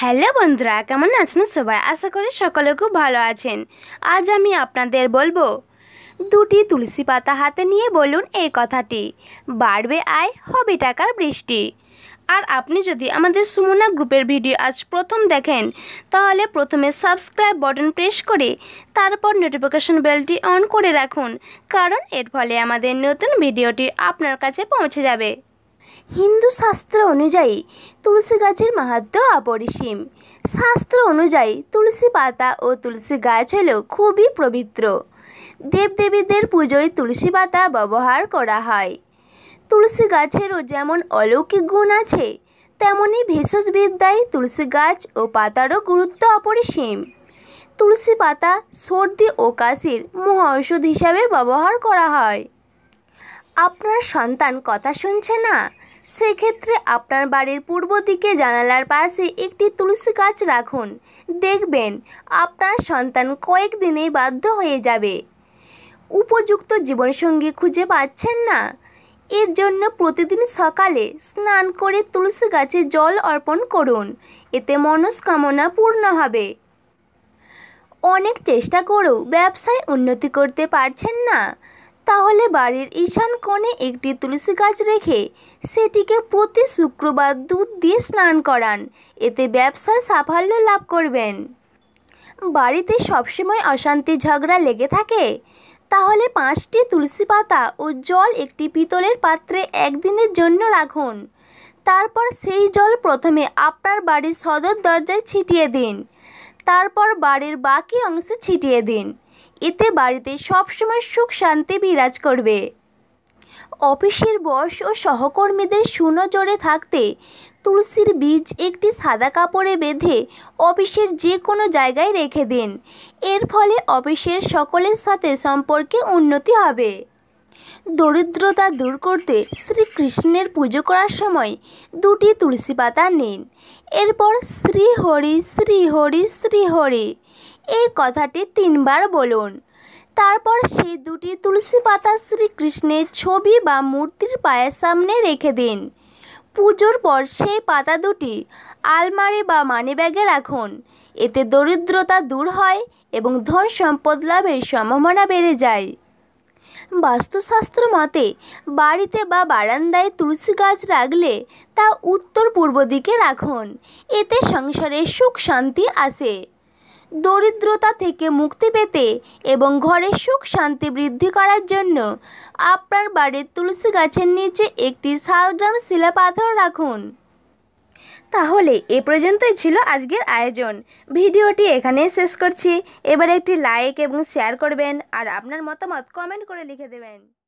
hello বন্ধুরা কেমন আছেন সবাই আশা করি সকলে খুব ভালো আছেন আজ আমি আপনাদের বলবো দুটি তুলসী পাতা হাতে নিয়ে বলুন এই কথাটি বাড়বে আয় হবে টাকার বৃষ্টি আর আপনি যদি আমাদের সুমনা গ্রুপের ভিডিও আজ প্রথম দেখেন তাহলে প্রথমে সাবস্ক্রাইব বাটন প্রেস করে তারপর নোটিফিকেশন বেলটি অন করে রাখুন কারণ এর ফলে আমাদের নতুন ভিডিওটি আপনার কাছে পৌঁছে যাবে হিন্দু শাস্ত্র অনুযায়ী তুলসী গাছের মাহাত্ম অপরিসীম শাস্ত্র অনুযায়ী তুলসী পাতা ও তুলসী গাছ হল খুবই পবিত্র দেবদেবীদের পুজোয় তুলসী পাতা ব্যবহার করা হয় তুলসী গাছেরও যেমন অলৌকিক গুণ আছে তেমনি ভেষজ বিদ্যায় তুলসী গাছ ও পাতারও গুরুত্ব অপরিসীম তুলসী পাতা সর্দি ও কাশির মহা ঔষধ হিসাবে ব্যবহার করা হয় আপনার সন্তান কথা শুনছে না সেক্ষেত্রে আপনার বাড়ির পূর্ব দিকে জানালার পাশে একটি তুলসী গাছ রাখুন দেখবেন আপনার সন্তান কয়েকদিনেই বাধ্য হয়ে যাবে উপযুক্ত জীবনসঙ্গী খুঁজে পাচ্ছেন না এর জন্য প্রতিদিন সকালে স্নান করে তুলসী গাছে জল অর্পণ করুন এতে মনস্কামনা পূর্ণ হবে অনেক চেষ্টা করেও ব্যবসায় উন্নতি করতে পারছেন না তাহলে বাড়ির ঈশান কোণে একটি তুলসী গাছ রেখে সেটিকে প্রতি শুক্রবার দুধ দিয়ে স্নান করান এতে ব্যবসায় সাফল্য লাভ করবেন বাড়িতে সবসময় অশান্তি ঝগড়া লেগে থাকে তাহলে পাঁচটি তুলসী পাতা ও জল একটি পিতলের পাত্রে একদিনের জন্য রাখুন তারপর সেই জল প্রথমে আপনার বাড়ির সদর দরজায় ছিটিয়ে দিন তারপর বাড়ির বাকি অংশে ছিটিয়ে দিন এতে বাড়িতে সবসময় সুখ শান্তি বিরাজ করবে অফিসের বস ও সহকর্মীদের সুনজরে থাকতে তুলসীর বীজ একটি সাদা কাপড়ে বেঁধে অফিসের যে কোনো জায়গায় রেখে দিন এর ফলে অফিসের সকলের সাথে সম্পর্কে উন্নতি হবে দরিদ্রতা দূর করতে শ্রীকৃষ্ণের পুজো করার সময় দুটি তুলসী পাতা নিন এরপর শ্রী হরি শ্রী হরি শ্রী হরি এই কথাটি তিনবার বলুন তারপর সেই দুটি তুলসী পাতা শ্রীকৃষ্ণের ছবি বা মূর্তির পায়ের সামনে রেখে দিন পুজোর পর সেই পাতা দুটি আলমারি বা মানি ব্যাগে রাখুন এতে দরিদ্রতা দূর হয় এবং ধন সম্পদ লাভের সম্ভাবনা বেড়ে যায় বাস্তুশাস্ত্র মতে বাড়িতে বা বারান্দায় তুলসী গাছ রাখলে তা উত্তর পূর্ব দিকে রাখুন এতে সংসারে সুখ শান্তি আসে দরিদ্রতা থেকে মুক্তি পেতে এবং ঘরের সুখ শান্তি বৃদ্ধি করার জন্য আপনার বাড়ির তুলসী গাছের নিচে একটি শালগ্রাম শিলাপাথর রাখুন তাহলে এ পর্যন্তই ছিল আজকের আয়োজন ভিডিওটি এখানেই শেষ করছি এবার একটি লাইক এবং শেয়ার করবেন আর আপনার মতামত কমেন্ট করে লিখে দেবেন